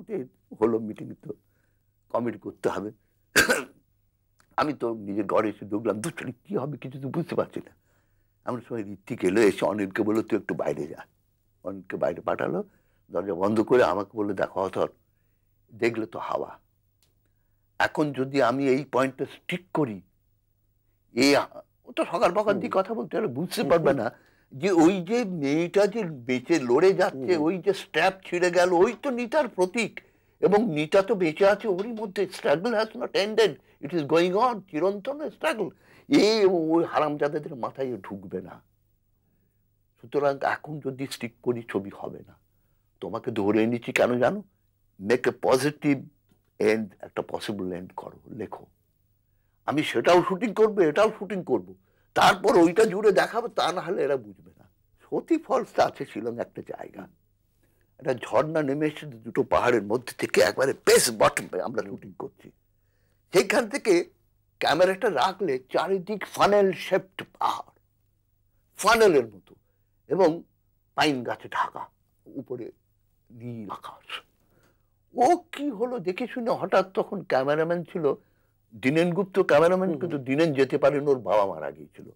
উঠে হলো মিটিং তো কমিটি করতে হবে আমি তো নিজের ঘরে এসে ঢুকলাম দু কী হবে কিছু তো বুঝতে পারছি না এমন সবাই ঋত্বিক এলো এসে অনিলকে বললো তুই একটু বাইরে যা অনিলকে বাইরে পাঠালো দরজা বন্ধ করে আমাকে বললো দেখো অথর দেখলো তো হাওয়া এখন যদি আমি এই পয়েন্টটা স্টিক করি এ ও তো সকাল বকাল দিয়ে কথা বলতে বুঝতে পারবে না যে ওই যে মেয়েটা যে বেঁচে লড়ে যাচ্ছে ওই যে স্ট্যাপ ছিঁড়ে গেল ওই তো নিতার প্রতীক এবং নিতা তো বেঁচে আছে ওরই মধ্যে struggle has not ended it is going on চিরন্তন স্ট্রাগল এ ওই হারামজাদাদের মাথায় ঢুকবে না সুতরাং এখন যদি স্টিক করি ছবি হবে না তোমাকে ধরে এনেছি কেন জানো মেক এ পজিটিভ এন্ড একটা পসিবল এন্ড করো লেখো আমি সেটাও শুটিং করবো এটাও শুটিং করবো তারপর ওইটা জুড়ে দেখাবো তা না হলে এরা বুঝবে না সতী ফলসটা আছে শিলং একটা জায়গা একটা ঝর্ণা নেমে এসে দুটো পাহাড়ের মধ্যে থেকে একবারে বেশ বটম আমরা শুটিং করছি সেইখান থেকে ক্যামেরাটা রাখলে চারিদিক ফানেল শেপড পাহাড় ফানেলের মতো এবং পাইন গাছে ঢাকা উপরে নীল আকাশ ও কি হলো দেখে শুনে হঠাৎ তখন ক্যামেরাম্যান ছিল দিনেন গুপ্ত ক্যামেরাম্যান কিন্তু দিনেন যেতে পারেন ওর বাবা মারা গিয়েছিল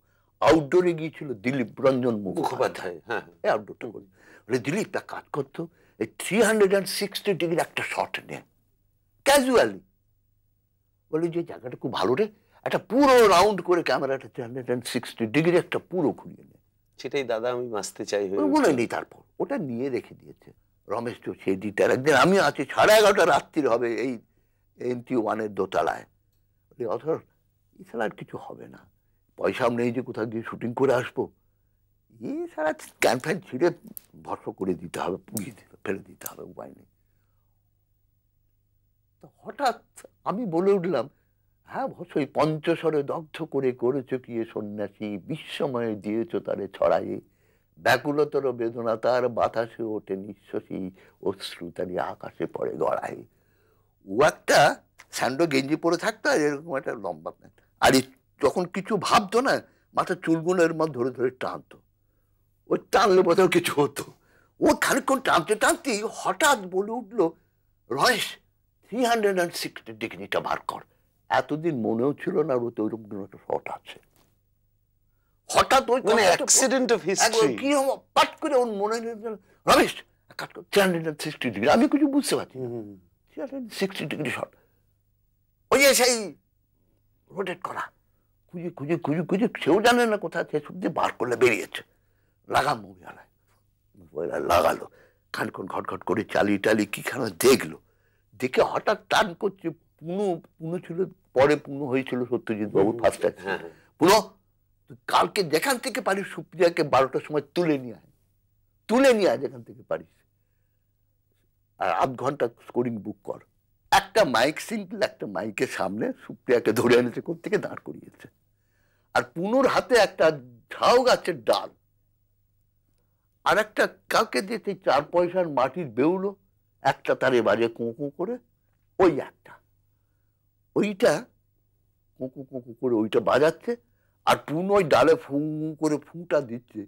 আউটডোরে গিয়েছিল দিলীপ রঞ্জন মুখোপাধ্যায় হ্যাঁ আউটডোরটা হ্যাঁ। করি বলে দিলীপ তা কাজ করতো এই three hundred and sixty degree একটা শট নেয় ক্যাজুয়ালি বলে যে জায়গাটা খুব ভালো রে একটা পুরো রাউন্ড করে ক্যামেরাটা three hundred and sixty degree একটা পুরো ঘুরিয়ে নেয় সেটাই দাদা আমি বাঁচতে চাই মনে নেই তারপর ওটা নিয়ে রেখে দিয়েছে রমেশ তো সেই দিতে একদিন আমি আছি সাড়ে এগারোটা রাত্রির হবে এই এমটি ওয়ানের দোতলায় দি অথর এছাড়া আর কিছু হবে না পয়সা আমরা এই যে কোথাও গিয়ে শুটিং করে আসবো এছাড়া ক্যান ফ্যান ছিঁড়ে ভরসা করে দিতে হবে পুড়িয়ে দিতে ফেলে দিতে হবে উপায় নেই হঠাৎ আমি বলে উঠলাম হ্যাঁ ভসই পঞ্চস্বরে দগ্ধ করে করেছ কি সন্ন্যাসী বিশ্বময়ে দিয়েছ তারে ছড়ায়ে ব্যাকুলতর বেদনা তার বাতাসে ওঠে নিঃশ্বাসী অশ্রু তারি আকাশে পড়ে গড়ায় একটা স্যান্ডো গেঞ্জি পরে থাকতো আর এরকম একটা লম্বা প্যান্ট আর যখন কিছু ভাবতো না মাথা চুলগুলো এর মধ্যে ধরে ধরে টানতো ওই টানলে বোধহয় কিছু হতো ও খানিক্ষণ টানতে টানতেই হঠাৎ বলে উঠলো রয়েস থ্রি হান্ড্রেড অ্যান্ড সিক্সটি ডিগ্রিটা বার কর এতদিন মনেও ছিল না ওতে ওইরকম কোনো একটা শট আছে হঠাৎ ওই মানে অ্যাক্সিডেন্ট অফ হিস্ট্রি কি হবো পাট করে ওর মনে রমেশ কাজ কর three hundred and sixty degree আমি কিছু বুঝতে পারছি সিক্সটি ডিগ্রি শট ওই যে সেই রোটেট করা খুঁজে খুঁজে খুঁজে খুঁজে সেও জানে না কোথায় সে শুদ্ধি বার করলে বেরিয়েছে লাগাম মুভিওয়ালায় লাগালো খানক্ষণ ঘটঘট করে চালিয়ে টালি কী খানা দেখলো দেখে হঠাৎ টান করছে পুনো পুনো ছিল পরে পুনো হয়েছিল সত্যজিৎ বাবুর ফার্স্ট পুনো হ্যাঁ, হ্যাঁ। কালকে যেখান থেকে পারিস সুপ্রিয়াকে বারোটার সময় তুলে নিয়ে আয় তুলে নিয়ে আয় যেখান থেকে পারিস আর আধ ঘন্টা স্কোরিং বুক কর একটা মাইক সিঙ্গল একটা মাইকের সামনে সুপ্রিয়াকে ধরে এনেছে থেকে দাঁড় করিয়েছে আর পুনর হাতে একটা ঝাউ গাছের ডাল আর একটা কাউকে সেই চার পয়সার মাটির বেউলো একটা তারে বাজে কুঁ করে ওই একটা ওইটা কুঁকু কুঁকু করে ওইটা বাজাচ্ছে আর পুনো ওই ডালে ফুঁ করে ফুঁটা দিচ্ছে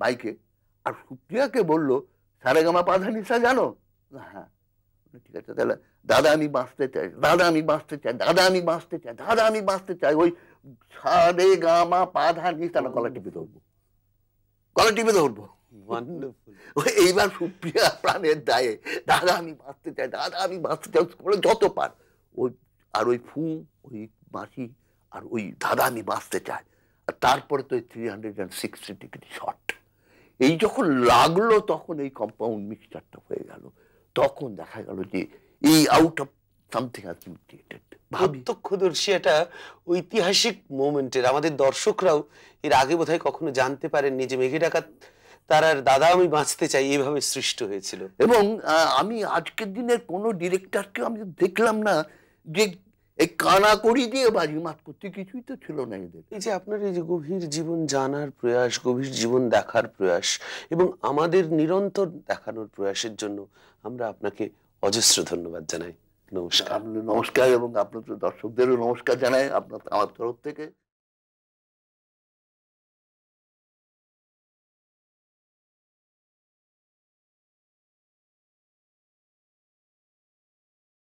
মাইকে আর সুপ্রিয়াকে বললো সারেগামা সা জানো হ্যাঁ ঠিক আছে তাহলে দাদা আমি বাঁচতে চাই দাদা আমি বাঁচতে চাই দাদা আমি বাঁচতে চাই দাদা আমি বাঁচতে চাই ওই সারে গামা পাধা নিসা না গলা টিপে ধরবো গলা টিপে ধরবো এইবার সুপ্রিয়া প্রাণের দায়ে দাদা আমি বাঁচতে চাই দাদা আমি বাঁচতে চাই করে যত পার ওই আর ওই ফু ওই মাসি আর ওই দাদা আমি বাঁচতে চাই আর তারপরে তো ওই three hundred and sixty degree shot এই যখন লাগলো তখন এই কম্পাউন্ড মিক্সচারটা হয়ে গেল তখন দেখা গেল যে এই out of something are mutated প্রত্যক্ষদর্শী একটা ঐতিহাসিক মোমেন্টের আমাদের দর্শকরাও এর আগে বোধহয় কখনো জানতে পারেননি যে মেঘে ডাকাত তার আর দাদা আমি বাঁচতে চাই এইভাবে সৃষ্ট হয়েছিল এবং আমি আজকের দিনের কোনো ডিরেক্টরকে আমি দেখলাম না যে এই করি দিয়ে মাত করতে কিছুই তো ছিল না এদের এই যে আপনার এই যে গভীর জীবন জানার প্রয়াস গভীর জীবন দেখার প্রয়াস এবং আমাদের নিরন্তর দেখানোর প্রয়াসের জন্য আমরা আপনাকে অজস্র ধন্যবাদ জানাই নমস্কার নমস্কার এবং আপনার দর্শকদেরও নমস্কার জানাই আপনার আমার তরফ থেকে